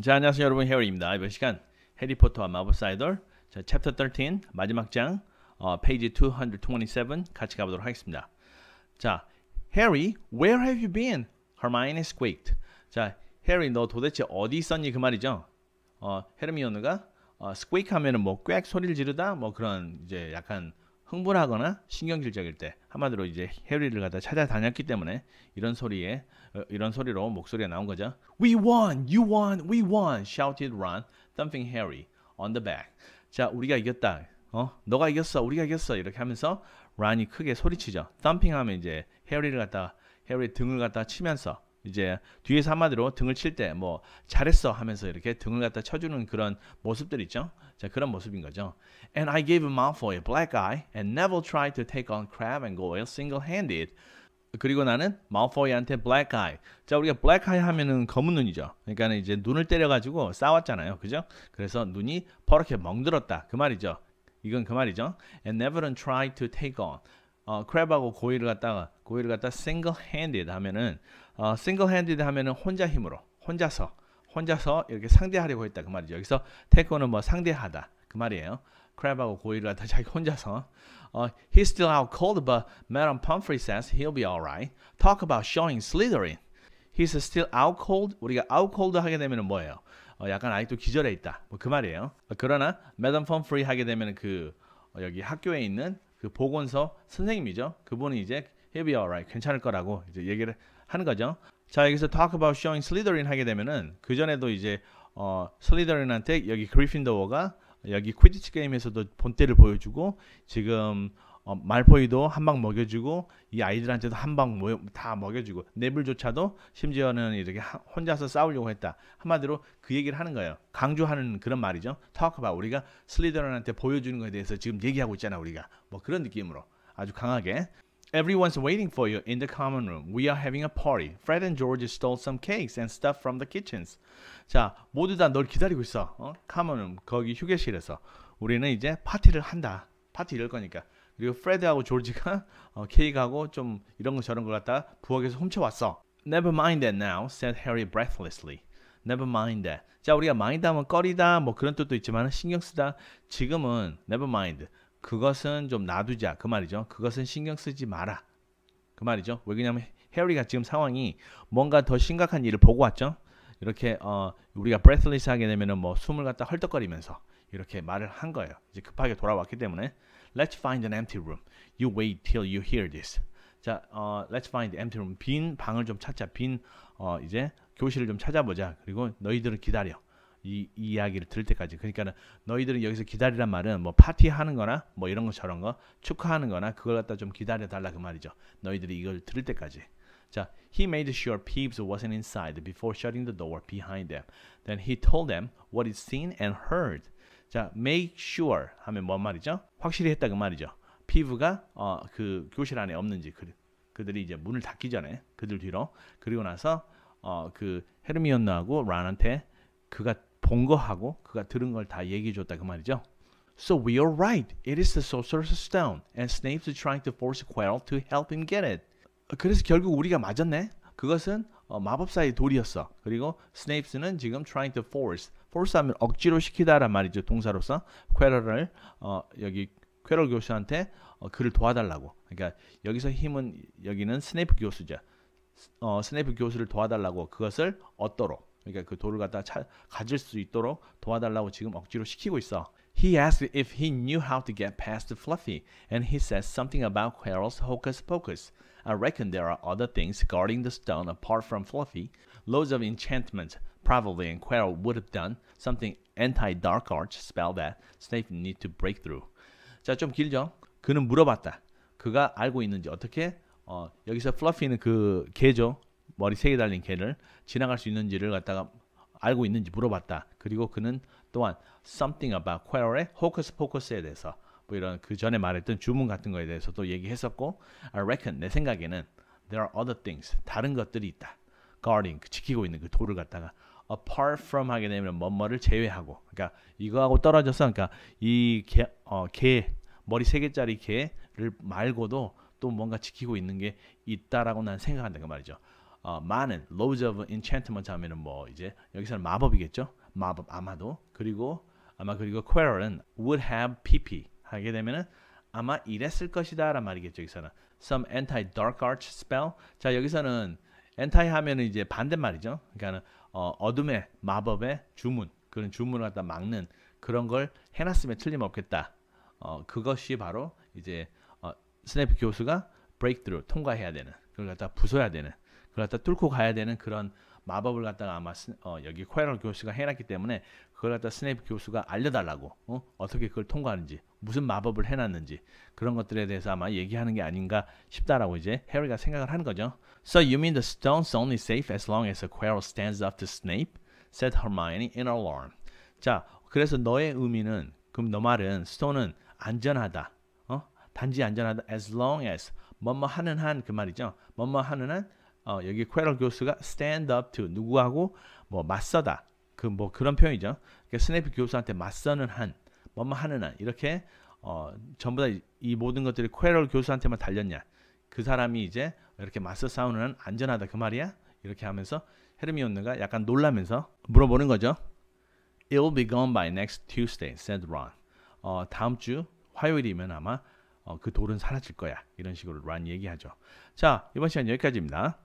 자, 안녕하세요 여러분 헤어리입니다. 이번 시간 해리포터와 마법사 아이돌 자, 챕터 13 마지막 장 어, 페이지 227 같이 가보도록 하겠습니다. 자, h 리 r r y where have you been? Hermione squeaked. 자, h 리너 도대체 어디 있었니 그 말이죠. 어, 헤르미온느가 어, squeak 하면은 뭐 꽥 소리를 지르다 뭐 그런 이제 약간 흥분하거나 신경질적일 때 한마디로 이제 해리를 갖다 찾아다녔기 때문에 이런 소리에 어, 이런 소리로 목소리가 나온 거죠. We won, you won, we won, shouted Ron, thumping Harry on the back. 자, 우리가 이겼다. 어, 너가 이겼어, 우리가 이겼어 이렇게 하면서 란이 크게 소리치죠. thumping 하면 이제 해리를 갖다 해리 등을 갖다 치면서 이제 뒤에서 한마디로 등을 칠 때 뭐 잘했어 하면서 이렇게 등을 갖다 쳐주는 그런 모습들 있죠. 자 그런 모습인 거죠. And I gave m o u for a black eye and Neville tried to take on Crab and Goyle single-handed. 그리고 나는 마우포이한테 블랙 아이. 자, 우리가 블랙 아이 하면은 검은 눈이죠. 그러니까 이제 눈을 때려가지고 싸웠잖아요. 그죠? 그래서 눈이 퍼렇게 멍들었다. 그 말이죠. 이건 그 말이죠. And Never은 tried to take on. 어, 크랩하고 고의를 갖다가 고의를 갖다 single-handed 하면은 어, single handed 하면은 혼자 힘으로 혼자서 혼자서 이렇게 상대하려고 했다 그 말이죠. 여기서 테크는 뭐 상대하다 그 말이에요. 크랩하고 고의를 하다 자기 혼자서 uh, He's still out cold but Madam Pumphrey says he'll be alright. Talk about showing Slytherin. He's still out cold. 우리가 out cold 하게 되면 뭐예요? 어, 약간 아직도 기절해 있다. 뭐그 말이에요. 그러나 Madam Pumphrey 하게 되면 그 어, 여기 학교에 있는 그 보건소 선생님이죠. 그분이 이제 he'll be alright. 괜찮을 거라고 이제 얘기를 하는 거죠. 자 여기서 talk about showing Slytherin 하게 되면은 그 전에도 이제 어, 슬리더린한테 여기 그리핀도어가 여기 퀴디치 게임에서도 본때를 보여주고 지금 어, 말포이도 한방 먹여주고 이 아이들한테도 한방 다 먹여주고 네블조차도 심지어는 이렇게 하, 혼자서 싸우려고 했다 한마디로 그 얘기를 하는 거예요 강조하는 그런 말이죠 타워크바 우리가 슬리더런한테 보여주는 거에 대해서 지금 얘기하고 있잖아 우리가 뭐 그런 느낌으로 아주 강하게 Everyone's waiting for you in the common room. We are having a party. Fred and George stole some cakes and stuff from the kitchens. 자, 모두 다 널 기다리고 있어. 어? common room, 거기 휴게실에서. 우리는 이제 파티를 한다. 파티 이럴 거니까. 그리고 프레드하고 조지가 어, 케이크하고 좀 이런 거 저런 거 갖다 부엌에서 훔쳐왔어. Never mind that now, said Harry breathlessly. Never mind that. 자, 우리가 mind 하면 꺼리다 뭐 그런 뜻도 있지만 신경 쓰다. 지금은 never mind. 그것은 좀 놔두자 그 말이죠. 그것은 신경 쓰지 마라 그 말이죠. 왜냐하면 그러 해리가 지금 상황이 뭔가 더 심각한 일을 보고 왔죠. 이렇게 어, 우리가 브레슬리스 하게 되면은 뭐 숨을 갖다 헐떡거리면서 이렇게 말을 한 거예요. 이제 급하게 돌아왔기 때문에 Let's find an empty room. You wait till you hear this. 자, 어, Let's find empty room. 빈 방을 좀 찾자. 빈 어, 이제 교실을 좀 찾아보자. 그리고 너희들은 기다려. 이, 이야기를 들을 때까지 그러니까는 너희들은 여기서 기다리란 말은 뭐 파티하는 거나 뭐 이런 거 저런 거 축하하는 거나 그걸 갖다 좀 기다려 달라 그 말이죠 너희들이 이걸 들을 때까지 자 he made sure Pepys wasn't inside before shutting the door behind them then he told them what he'd seen and heard 자 make sure 하면 뭔 말이죠 확실히 했다 그 말이죠 피부가 어, 그 교실 안에 없는지 그, 그들이 이제 문을 닫기 전에 그들 뒤로 그리고 나서 어, 그 헤르미온나하고 란한테 그가 본 거하고 그가 들은 걸 다 얘기해 줬다 그 말이죠. So we are right. It is the sorcerer's stone, and Snape is trying to force Quirrell to help him get it. 그래서 결국 우리가 맞았네. 그것은 어, 마법사의 돌이었어. 그리고 스네이프스는 지금 trying to force. force 하면 억지로 시키다란 말이죠. 동사로서 퀘럴을 어, 여기 퀘럴 교수한테 어, 그를 도와달라고. 그러니까 여기서 힘은 여기는 스네이프 교수죠. 어, 스네이프 교수를 도와달라고 그것을 얻도록 그러니까 그 돌을 갖다 차, 가질 수 있도록 도와달라고 지금 억지로 시키고 있어. He asked if he knew how to get past Fluffy, and he said something about Quirrell's hocus pocus. I reckon there are other things guarding the stone apart from Fluffy. Loads of enchantments, probably, and Quirrell would have done something anti-dark arch spell that Snape need to break through. 자, 좀 길죠? 그는 물어봤다. 그가 알고 있는지 어떻게? 어, 여기서 Fluffy는 그 개죠. 머리 세개 달린 개를 지나갈 수 있는지를 갖다가 알고 있는지 물어봤다. 그리고 그는 또한 something about 쿼럴의 호커스 포커스에 대해서 뭐 이런 그 전에 말했던 주문 같은 거에 대해서도 얘기했었고 I reckon 내 생각에는 there are other things 다른 것들이 있다. guarding 그 지키고 있는 그 돌을 갖다가 apart from 하게 되면 뭐뭐를 제외하고 그러니까 이거하고 떨어져서 그러니까 이 개 어, 개, 머리 세 개짜리 개를 말고도 또 뭔가 지키고 있는 게 있다라고 난 생각한다 그 말이죠. 어, 많은 loads of enchantment 하면은 뭐 이제 여기서는 마법이겠죠. 마법 아마도 그리고 아마 그리고 querel은 would have pp 하게 되면은 아마 이랬을 것이다 라는 말이겠죠 여기서는 some anti dark arch spell 자 여기서는 anti 하면은 이제 반대말이죠 그러니까는 어, 둠의 마법의 주문 그런 주문을 갖다 막는 그런 걸 해놨으면 틀림없겠다 어, 그것이 바로 이제 어, 스네프 교수가 breakthrough 통과해야 되는 그걸 갖다 부숴야 되는 그걸 갖다 뚫고 가야 되는 그런 마법을 갖다가 아마 스, 어, 여기 코에럴 교수가 해놨기 때문에 그걸 갖다 스냅 교수가 알려달라고 어? 어떻게 그걸 통과하는지 무슨 마법을 해놨는지 그런 것들에 대해서 아마 얘기하는 게 아닌가 싶다라고 이제 해리가 생각을 하는 거죠. So you mean the stone's only safe as long as q u i r r e l stands up to Snape? said Hermione in alarm. 자, 그래서 너의 의미는 그럼 너 말은 스톤은 안전하다. 어? 단지 안전하다 as long as 뭐뭐 하는 한 그 말이죠. 뭐뭐 하는 한 어, 여기 퀘럴 교수가 stand up to 누구하고 뭐 맞서다 그 뭐 그런 표현이죠. 그러니까 스네이프 교수한테 맞서는 한, 뭐 뭐 하는 한 이렇게 어, 전부 다 이 모든 것들이 퀘럴 교수한테만 달렸냐? 그 사람이 이제 이렇게 맞서 싸우는 한 안전하다 그 말이야? 이렇게 하면서 헤르미온느가 약간 놀라면서 물어보는 거죠. It'll be gone by next Tuesday, said Ron. 어, 다음 주 화요일이면 아마 어, 그 돌은 사라질 거야. 이런 식으로 란 얘기하죠. 자, 이번 시간 여기까지입니다.